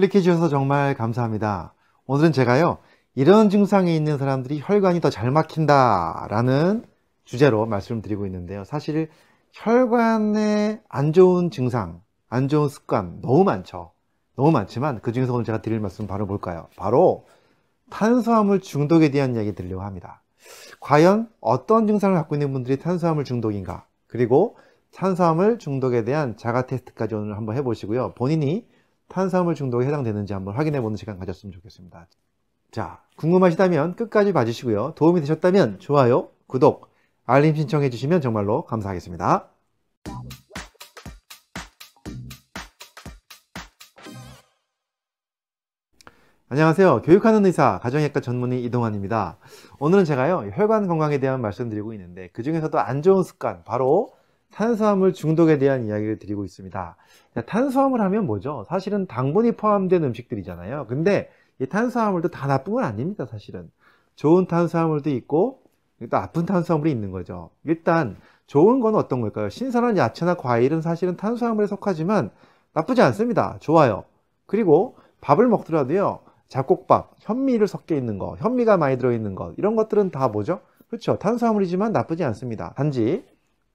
클릭해 주셔서 정말 감사합니다. 오늘은 제가요, 이런 증상이 있는 사람들이 혈관이 더 잘 막힌다 라는 주제로 말씀드리고 있는데요. 사실 혈관에 안 좋은 증상, 안 좋은 습관 너무 많죠. 너무 많지만 그 중에서 오늘 제가 드릴 말씀 바로 볼까요? 바로 탄수화물 중독에 대한 이야기 드리려고 합니다. 과연 어떤 증상을 갖고 있는 분들이 탄수화물 중독인가? 그리고 탄수화물 중독에 대한 자가 테스트까지 오늘 한번 해보시고요. 본인이 탄수화물 중독에 해당되는지 한번 확인해 보는 시간 가졌으면 좋겠습니다. 자, 궁금하시다면 끝까지 봐주시고요. 도움이 되셨다면 좋아요, 구독, 알림 신청해 주시면 정말로 감사하겠습니다. 안녕하세요. 교육하는 의사 가정의학과 전문의 이동환입니다. 오늘은 제가요 혈관 건강에 대한 말씀드리고 있는데 그 중에서도 안 좋은 습관 바로 탄수화물 중독에 대한 이야기를 드리고 있습니다. 탄수화물 하면 뭐죠? 사실은 당분이 포함된 음식들이잖아요. 근데 이 탄수화물도 다 나쁜 건 아닙니다, 사실은. 좋은 탄수화물도 있고, 또 나쁜 탄수화물이 있는 거죠. 일단, 좋은 건 어떤 걸까요? 신선한 야채나 과일은 사실은 탄수화물에 속하지만 나쁘지 않습니다. 좋아요. 그리고 밥을 먹더라도요, 잡곡밥, 현미를 섞여 있는 거, 현미가 많이 들어있는 것, 이런 것들은 다 뭐죠? 그렇죠. 탄수화물이지만 나쁘지 않습니다. 단지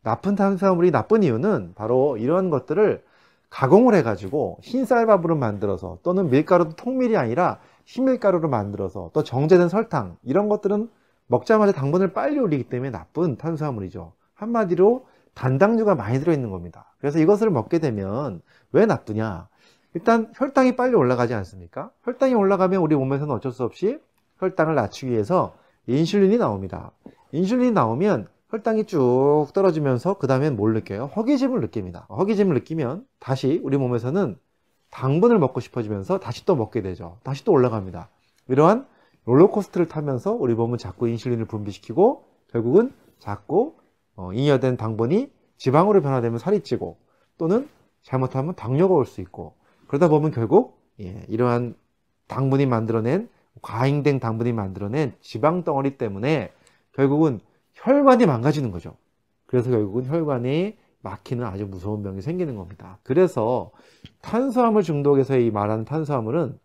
나쁜 탄수화물이 나쁜 이유는 바로 이런 것들을 가공을 해가지고 흰쌀밥으로 만들어서 또는 밀가루도 통밀이 아니라 흰밀가루로 만들어서 또 정제된 설탕 이런 것들은 먹자마자 당분을 빨리 올리기 때문에 나쁜 탄수화물이죠. 한마디로 단당류가 많이 들어있는 겁니다. 그래서 이것을 먹게 되면 왜 나쁘냐? 일단 혈당이 빨리 올라가지 않습니까? 혈당이 올라가면 우리 몸에서는 어쩔 수 없이 혈당을 낮추기 위해서 인슐린이 나옵니다. 인슐린이 나오면 혈당이 쭉 떨어지면서 그 다음엔 뭘 느껴요? 허기짐을 느낍니다. 허기짐을 느끼면 다시 우리 몸에서는 당분을 먹고 싶어지면서 다시 또 먹게 되죠. 다시 또 올라갑니다. 이러한 롤러코스트를 타면서 우리 몸은 자꾸 인슐린을 분비시키고 결국은 자꾸 어, 잉여된 당분이 지방으로 변화되면 살이 찌고 또는 잘못하면 당뇨가 올 수 있고 그러다 보면 결국 예, 이러한 당분이 만들어낸 과잉된 당분이 만들어낸 지방 덩어리 때문에 결국은 혈관이 망가지는 거죠. 그래서 결국은 혈관이 막히는 아주 무서운 병이 생기는 겁니다. 그래서 탄수화물 중독에서 이 말하는 탄수화물은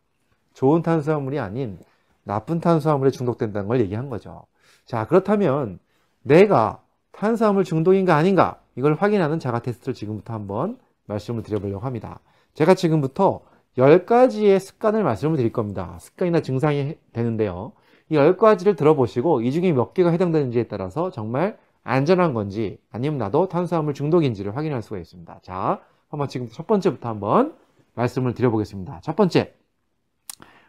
좋은 탄수화물이 아닌 나쁜 탄수화물에 중독된다는 걸 얘기한 거죠. 자, 그렇다면 내가 탄수화물 중독인가 아닌가 이걸 확인하는 자가 테스트를 지금부터 한번 말씀을 드려보려고 합니다. 제가 지금부터 10가지의 습관을 말씀을 드릴 겁니다. 습관이나 증상이 되는데요. 이 10가지를 들어보시고 이 중에 몇 개가 해당되는지에 따라서 정말 안전한 건지 아니면 나도 탄수화물 중독인지를 확인할 수가 있습니다. 자, 한번 지금 첫 번째부터 한번 말씀을 드려보겠습니다. 첫 번째,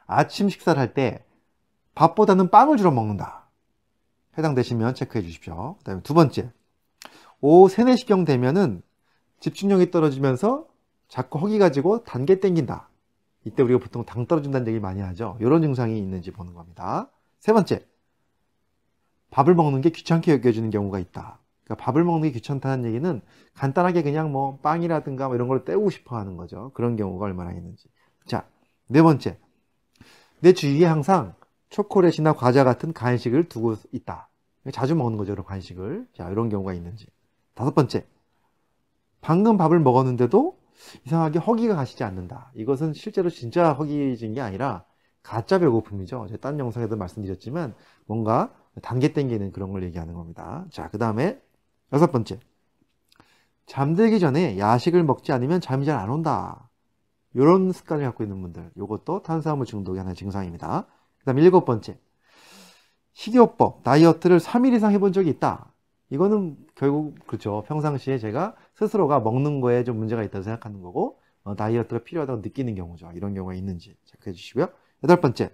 아침 식사를 할 때 밥보다는 빵을 주로 먹는다. 해당되시면 체크해 주십시오. 그 다음에 두 번째, 오후 3, 4시경 되면은 집중력이 떨어지면서 자꾸 허기 가지고 단계 땡긴다. 이때 우리가 보통 당 떨어진다는 얘기 많이 하죠. 이런 증상이 있는지 보는 겁니다. 세 번째, 밥을 먹는 게 귀찮게 여겨지는 경우가 있다. 그러니까 밥을 먹는 게 귀찮다는 얘기는 간단하게 그냥 뭐 빵이라든가 뭐 이런 걸 때우고 싶어 하는 거죠. 그런 경우가 얼마나 있는지. 자, 네 번째. 내 주위에 항상 초콜릿이나 과자 같은 간식을 두고 있다. 자주 먹는 거죠, 이런 간식을. 자, 이런 경우가 있는지. 다섯 번째. 방금 밥을 먹었는데도 이상하게 허기가 가시지 않는다. 이것은 실제로 진짜 허기진 게 아니라 가짜 배고픔이죠. 제가 다 영상에도 말씀드렸지만 뭔가 단계 땡기는 그런 걸 얘기하는 겁니다. 자, 그 다음에 여섯 번째. 잠들기 전에 야식을 먹지 않으면 잠이 잘 안 온다. 이런 습관을 갖고 있는 분들, 이것도 탄수화물 중독의 하나의 증상입니다. 그 다음 에 일곱 번째. 식이요법, 다이어트를 3일 이상 해본 적이 있다. 이거는 결국, 그렇죠. 평상시에 제가 스스로가 먹는 거에 좀 문제가 있다고 생각하는 거고, 어, 다이어트가 필요하다고 느끼는 경우죠. 이런 경우가 있는지 체크해 주시고요. 여덟 번째,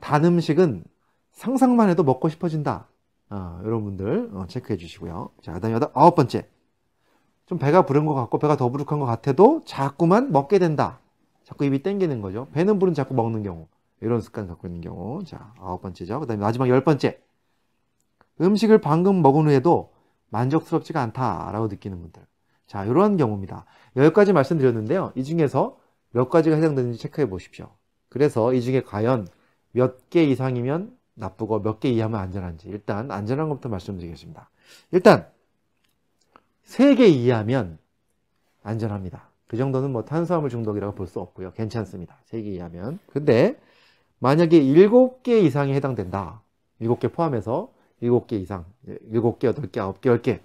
단 음식은 상상만 해도 먹고 싶어진다. 어, 여러분들 어, 체크해 주시고요. 자, 그다음 여덟 아홉 번째, 좀 배가 부른 것 같고 배가 더부룩한 것 같아도 자꾸만 먹게 된다. 자꾸 입이 땡기는 거죠. 배는 부른 자꾸 먹는 경우 이런 습관 갖고 있는 경우. 자, 아홉 번째죠. 그다음에 마지막 열 번째, 음식을 방금 먹은 후에도 만족스럽지가 않다라고 느끼는 분들. 자, 이러한 경우입니다. 열 가지 말씀드렸는데요. 이 중에서 몇 가지가 해당되는지 체크해 보십시오. 그래서 이 중에 과연 몇 개 이상이면 나쁘고 몇 개 이하면 안전한지 일단 안전한 것부터 말씀드리겠습니다. 일단 3개 이하면 안전합니다. 그 정도는 뭐 탄수화물 중독이라고 볼 수 없고요. 괜찮습니다. 3개 이하면. 근데 만약에 7개 이상이 해당된다. 7개 포함해서 7개 이상, 7개, 8개, 9개, 10개.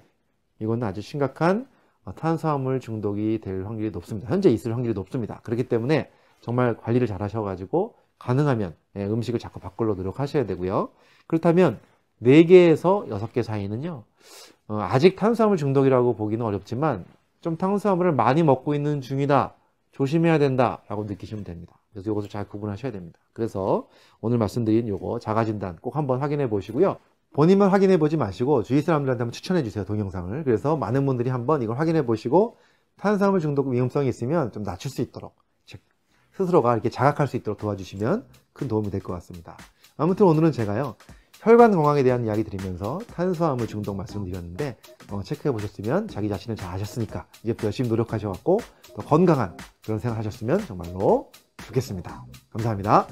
이건 아주 심각한 탄수화물 중독이 될 확률이 높습니다. 현재 있을 확률이 높습니다. 그렇기 때문에 정말 관리를 잘 하셔가지고 가능하면 예, 음식을 자꾸 바꿀러 노력하셔야 되고요. 그렇다면 4개에서 6개 사이는요. 어, 아직 탄수화물 중독이라고 보기는 어렵지만 좀 탄수화물을 많이 먹고 있는 중이다. 조심해야 된다. 라고 느끼시면 됩니다. 그래서 이것을 잘 구분하셔야 됩니다. 그래서 오늘 말씀드린 요거 자가진단 꼭 한번 확인해 보시고요. 본인만 확인해 보지 마시고 주위 사람들한테 한번 추천해 주세요. 동영상을. 그래서 많은 분들이 한번 이걸 확인해 보시고 탄수화물 중독 위험성이 있으면 좀 낮출 수 있도록 스스로가 이렇게 자각할 수 있도록 도와주시면 큰 도움이 될 것 같습니다. 아무튼 오늘은 제가요. 혈관 건강에 대한 이야기 드리면서 탄수화물 중독 말씀드렸는데 어, 체크해 보셨으면 자기 자신을 잘 아셨으니까 이제부터 열심히 노력하셔갖고 더 건강한 그런 생활 하셨으면 정말로 좋겠습니다. 감사합니다.